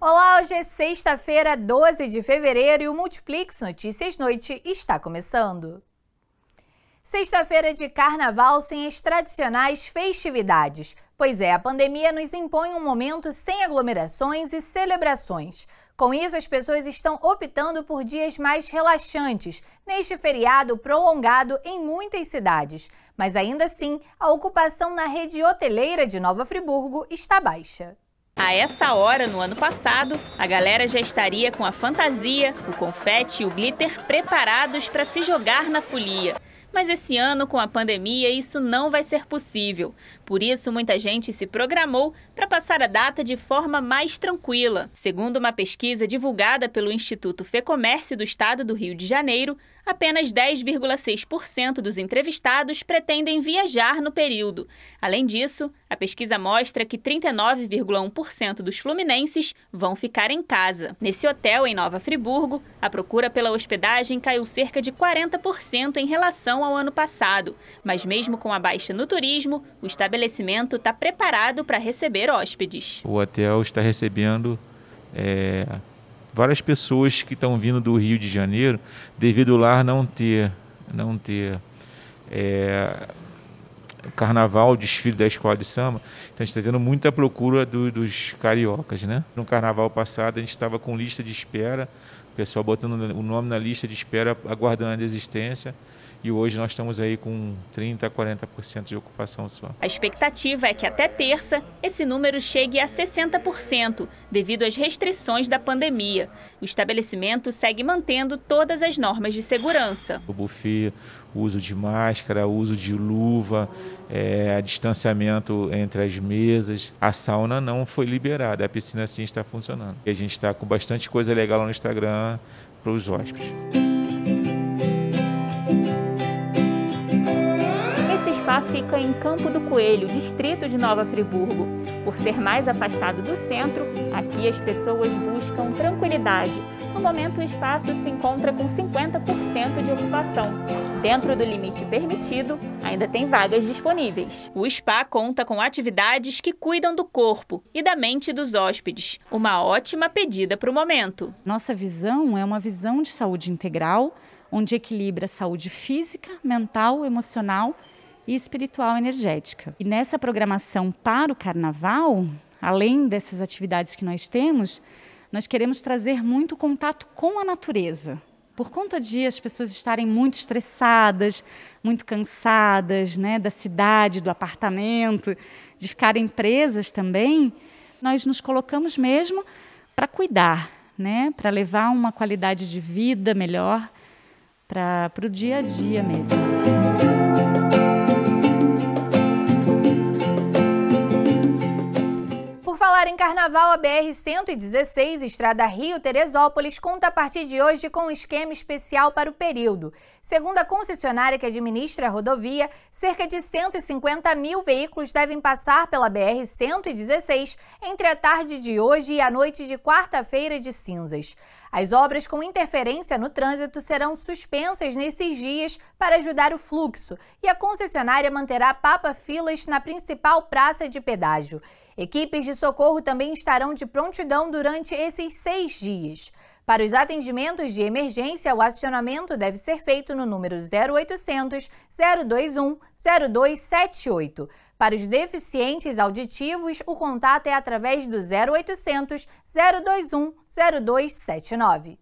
Olá, hoje é sexta-feira, 12 de fevereiro e o Multiplix Notícias Noite está começando. Sexta-feira de carnaval sem as tradicionais festividades. Pois é, a pandemia nos impõe um momento sem aglomerações e celebrações. Com isso, as pessoas estão optando por dias mais relaxantes neste feriado prolongado em muitas cidades. Mas ainda assim, a ocupação na rede hoteleira de Nova Friburgo está baixa. A essa hora, no ano passado, a galera já estaria com a fantasia, o confete e o glitter preparados para se jogar na folia. Mas esse ano, com a pandemia, isso não vai ser possível. Por isso, muita gente se programou para passar a data de forma mais tranquila. Segundo uma pesquisa divulgada pelo Instituto Fecomércio do Estado do Rio de Janeiro, apenas 10,6% dos entrevistados pretendem viajar no período. Além disso, a pesquisa mostra que 39,1% dos fluminenses vão ficar em casa. Nesse hotel em Nova Friburgo, a procura pela hospedagem caiu cerca de 40% em relação ao ano passado. Mas mesmo com a baixa no turismo, o estabelecimento está preparado para receber hóspedes. O hotel está recebendo é, várias pessoas que estão vindo do Rio de Janeiro devido lá não ter não ter é, carnaval, desfile da escola de samba, então a gente está tendo muita procura do, dos cariocas, né? No carnaval passado a gente estava com lista de espera, o pessoal botando o nome na lista de espera, aguardando a desistência, e hoje nós estamos aí com 30% a 40% de ocupação só. A expectativa é que até terça esse número chegue a 60%, devido às restrições da pandemia. O estabelecimento segue mantendo todas as normas de segurança. O buffet, o uso de máscara, o uso de luva, é, distanciamento entre as mesas. A sauna não foi liberada, a piscina sim está funcionando. E a gente está com bastante coisa legal no Instagram para os hóspedes. fica em Campo do Coelho, distrito de Nova Friburgo. Por ser mais afastado do centro, aqui as pessoas buscam tranquilidade. No momento, o espaço se encontra com 50% de ocupação. Dentro do limite permitido, ainda tem vagas disponíveis. O spa conta com atividades que cuidam do corpo e da mente dos hóspedes. Uma ótima pedida para o momento. Nossa visão é uma visão de saúde integral onde equilibra saúde física, mental, emocional e espiritual energética. E nessa programação para o carnaval, além dessas atividades que nós temos, nós queremos trazer muito contato com a natureza. Por conta de as pessoas estarem muito estressadas, muito cansadas, né, da cidade, do apartamento, de ficarem presas também, nós nos colocamos mesmo para cuidar, né, para levar uma qualidade de vida melhor para o dia a dia mesmo. em carnaval, a BR-116, estrada Rio-Teresópolis, conta a partir de hoje com um esquema especial para o período. Segundo a concessionária que administra a rodovia, cerca de 150 mil veículos devem passar pela BR-116 entre a tarde de hoje e a noite de quarta-feira de cinzas. As obras com interferência no trânsito serão suspensas nesses dias para ajudar o fluxo e a concessionária manterá papa-filas na principal praça de pedágio. Equipes de socorro também estarão de prontidão durante esses seis dias. Para os atendimentos de emergência, o acionamento deve ser feito no número 0800 021 0278. Para os deficientes auditivos, o contato é através do 0800 021 0279.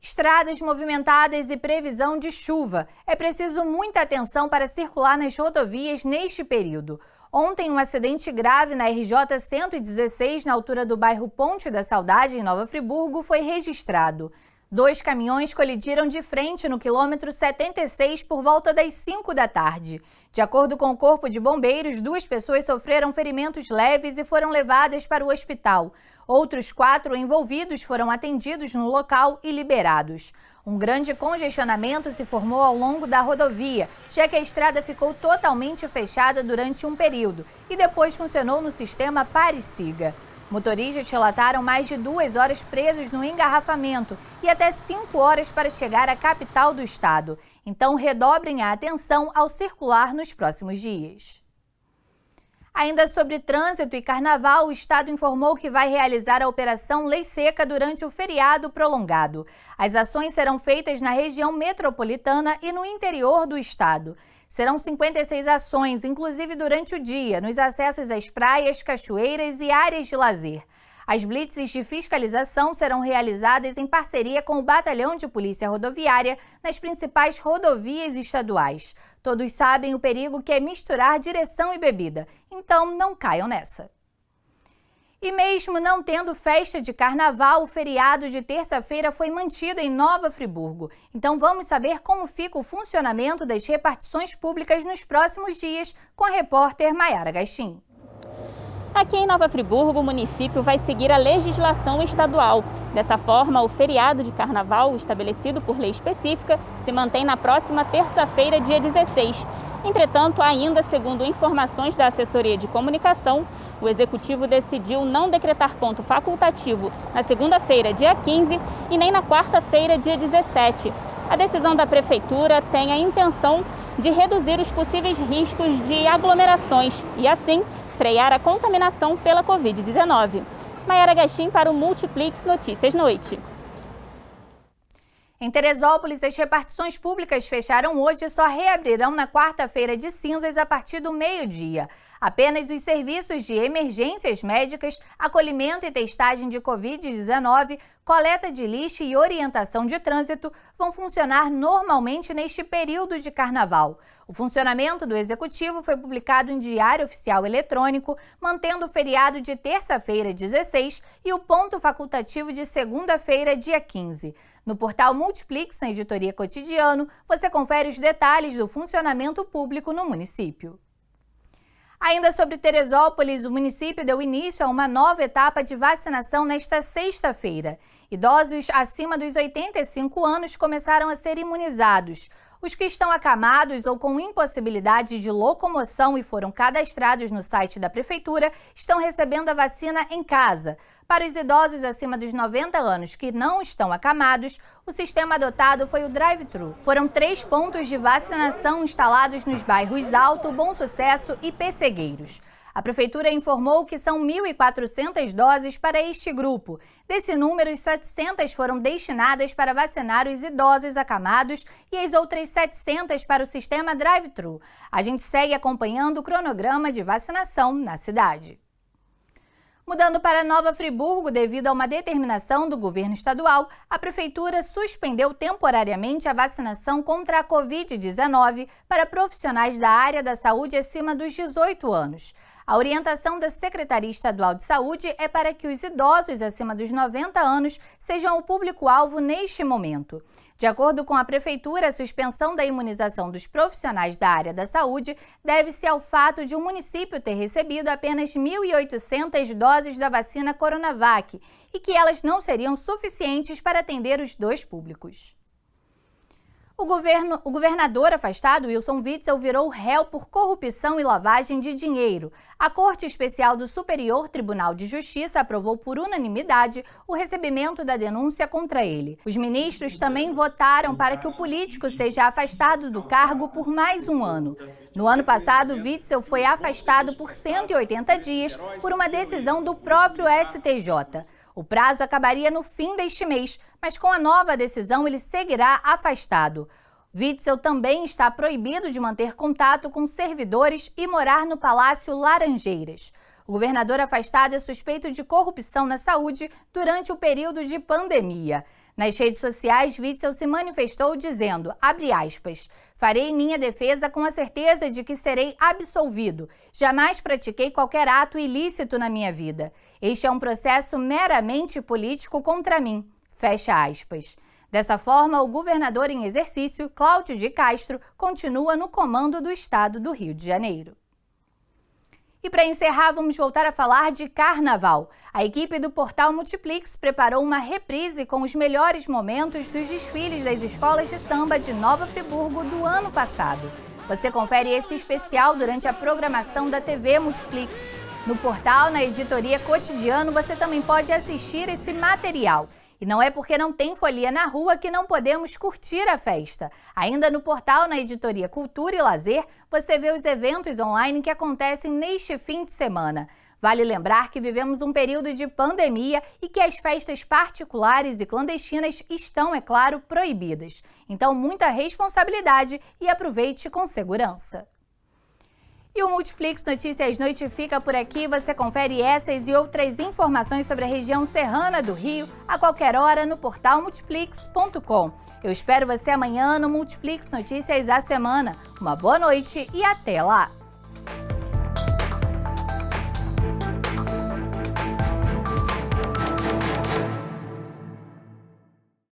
Estradas movimentadas e previsão de chuva. É preciso muita atenção para circular nas rodovias neste período. Ontem, um acidente grave na RJ 116, na altura do bairro Ponte da Saudade, em Nova Friburgo, foi registrado. Dois caminhões colidiram de frente no quilômetro 76 por volta das 5 da tarde. De acordo com o Corpo de Bombeiros, duas pessoas sofreram ferimentos leves e foram levadas para o hospital. Outros quatro envolvidos foram atendidos no local e liberados. Um grande congestionamento se formou ao longo da rodovia, já que a estrada ficou totalmente fechada durante um período e depois funcionou no sistema Pare-Siga. Motoristas relataram mais de duas horas presos no engarrafamento e até cinco horas para chegar à capital do estado. Então, redobrem a atenção ao circular nos próximos dias. Ainda sobre trânsito e carnaval, o Estado informou que vai realizar a Operação Lei Seca durante o feriado prolongado. As ações serão feitas na região metropolitana e no interior do Estado. Serão 56 ações, inclusive durante o dia, nos acessos às praias, cachoeiras e áreas de lazer. As blitzes de fiscalização serão realizadas em parceria com o Batalhão de Polícia Rodoviária nas principais rodovias estaduais. Todos sabem o perigo que é misturar direção e bebida, então não caiam nessa. E mesmo não tendo festa de carnaval, o feriado de terça-feira foi mantido em Nova Friburgo. Então vamos saber como fica o funcionamento das repartições públicas nos próximos dias com a repórter Maiara Gastin. Aqui em Nova Friburgo, o município vai seguir a legislação estadual. Dessa forma, o feriado de carnaval, estabelecido por lei específica, se mantém na próxima terça-feira, dia 16. Entretanto, ainda segundo informações da assessoria de comunicação, o executivo decidiu não decretar ponto facultativo na segunda-feira, dia 15, e nem na quarta-feira, dia 17. A decisão da prefeitura tem a intenção de reduzir os possíveis riscos de aglomerações e, assim, frear a contaminação pela Covid-19. Maiara Gastin para o Multiplex Notícias Noite. Em Teresópolis, as repartições públicas fecharam hoje e só reabrirão na quarta-feira de cinzas a partir do meio-dia. Apenas os serviços de emergências médicas, acolhimento e testagem de Covid-19, coleta de lixo e orientação de trânsito vão funcionar normalmente neste período de carnaval. O funcionamento do executivo foi publicado em Diário Oficial Eletrônico, mantendo o feriado de terça-feira, 16, e o ponto facultativo de segunda-feira, dia 15. No portal Multiplix, na editoria Cotidiano, você confere os detalhes do funcionamento público no município. Ainda sobre Teresópolis, o município deu início a uma nova etapa de vacinação nesta sexta-feira. Idosos acima dos 85 anos começaram a ser imunizados. Os que estão acamados ou com impossibilidade de locomoção e foram cadastrados no site da Prefeitura estão recebendo a vacina em casa. Para os idosos acima dos 90 anos que não estão acamados, o sistema adotado foi o drive-thru. Foram três pontos de vacinação instalados nos bairros Alto, Bom Sucesso e Pessegueiros. A Prefeitura informou que são 1.400 doses para este grupo. Desse número, 700 foram destinadas para vacinar os idosos acamados e as outras 700 para o sistema drive-thru. A gente segue acompanhando o cronograma de vacinação na cidade. Mudando para Nova Friburgo, devido a uma determinação do governo estadual, a prefeitura suspendeu temporariamente a vacinação contra a Covid-19 para profissionais da área da saúde acima dos 18 anos. A orientação da Secretaria Estadual de Saúde é para que os idosos acima dos 90 anos sejam o público-alvo neste momento. De acordo com a Prefeitura, a suspensão da imunização dos profissionais da área da saúde deve-se ao fato de o um município ter recebido apenas 1.800 doses da vacina Coronavac e que elas não seriam suficientes para atender os dois públicos. O, governo, o governador afastado, Wilson Witzel, virou réu por corrupção e lavagem de dinheiro. A Corte Especial do Superior Tribunal de Justiça aprovou por unanimidade o recebimento da denúncia contra ele. Os ministros também votaram para que o político seja afastado do cargo por mais um ano. No ano passado, Witzel foi afastado por 180 dias por uma decisão do próprio STJ. O prazo acabaria no fim deste mês, mas com a nova decisão ele seguirá afastado. Witzel também está proibido de manter contato com servidores e morar no Palácio Laranjeiras. O governador afastado é suspeito de corrupção na saúde durante o período de pandemia. Nas redes sociais, Witzel se manifestou dizendo, aspas, farei minha defesa com a certeza de que serei absolvido. Jamais pratiquei qualquer ato ilícito na minha vida. Este é um processo meramente político contra mim. Fecha aspas. Dessa forma, o governador em exercício, Cláudio de Castro, continua no comando do estado do Rio de Janeiro. E para encerrar, vamos voltar a falar de carnaval. A equipe do portal Multiplix preparou uma reprise com os melhores momentos dos desfiles das escolas de samba de Nova Friburgo do ano passado. Você confere esse especial durante a programação da TV Multiplix. No portal, na editoria Cotidiano, você também pode assistir esse material. E não é porque não tem folia na rua que não podemos curtir a festa. Ainda no portal na editoria Cultura e Lazer, você vê os eventos online que acontecem neste fim de semana. Vale lembrar que vivemos um período de pandemia e que as festas particulares e clandestinas estão, é claro, proibidas. Então, muita responsabilidade e aproveite com segurança. E o Multiplex Notícias Noite fica por aqui. Você confere essas e outras informações sobre a região serrana do Rio a qualquer hora no portal multiplex.com. Eu espero você amanhã no Multiplex Notícias a semana. Uma boa noite e até lá!